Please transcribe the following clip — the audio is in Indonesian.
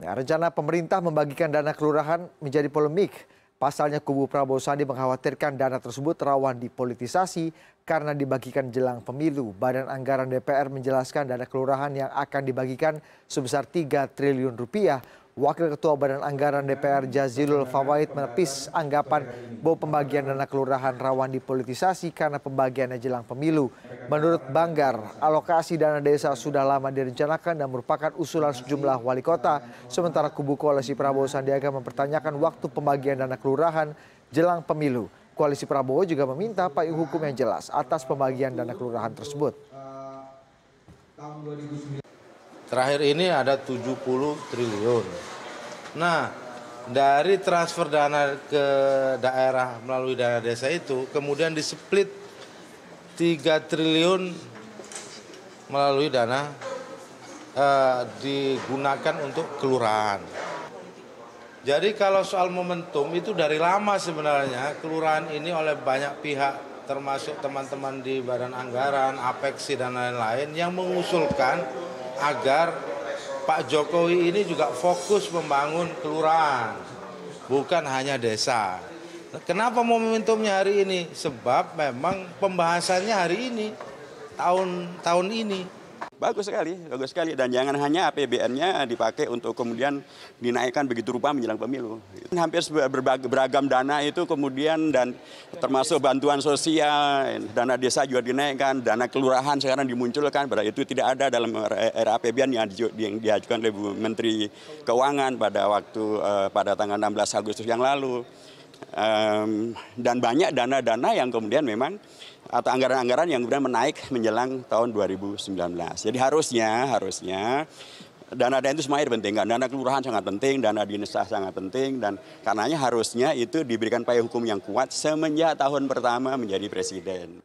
Nah, rencana pemerintah membagikan dana kelurahan menjadi polemik. Pasalnya kubu Prabowo Sandi mengkhawatirkan dana tersebut rawan dipolitisasi karena dibagikan jelang pemilu. Badan Anggaran DPR menjelaskan dana kelurahan yang akan dibagikan sebesar 3 triliun rupiah. Wakil Ketua Badan Anggaran DPR Jazilul Fawait menepis anggapan bahwa pembagian dana kelurahan rawan dipolitisasi karena pembagiannya jelang pemilu. Menurut Banggar, alokasi dana desa sudah lama direncanakan dan merupakan usulan sejumlah wali kota. Sementara kubu koalisi Prabowo Sandiaga mempertanyakan waktu pembagian dana kelurahan jelang pemilu. Koalisi Prabowo juga meminta payung hukum yang jelas atas pembagian dana kelurahan tersebut. Terakhir ini ada 70 triliun. Nah, dari transfer dana ke daerah melalui dana desa itu kemudian displit 3 triliun melalui dana eh, digunakan untuk kelurahan. Jadi kalau soal momentum itu dari lama sebenarnya kelurahan ini oleh banyak pihak termasuk teman-teman di Badan Anggaran, Apeksi dan lain-lain yang mengusulkan agar Pak Jokowi ini juga fokus membangun kelurahan, bukan hanya desa. Kenapa momentumnya hari ini? Sebab memang pembahasannya hari ini, tahun tahun ini. Bagus sekali, bagus sekali. Dan jangan hanya APBN-nya dipakai untuk kemudian dinaikkan begitu rupa menjelang pemilu. Hampir beragam dana itu kemudian dan termasuk bantuan sosial, dana desa juga dinaikkan, dana kelurahan sekarang dimunculkan. Berarti itu tidak ada dalam era APBN yang diajukan oleh Menteri Keuangan pada waktu eh, pada tanggal 16 Agustus yang lalu. Um, dan banyak dana-dana yang kemudian memang atau anggaran-anggaran yang kemudian menaik menjelang tahun 2019. Jadi harusnya harusnya dana dana itu semuanya penting kan. Dana kelurahan sangat penting, dana dinas sangat penting dan karenanya harusnya itu diberikan payung hukum yang kuat semenjak tahun pertama menjadi presiden.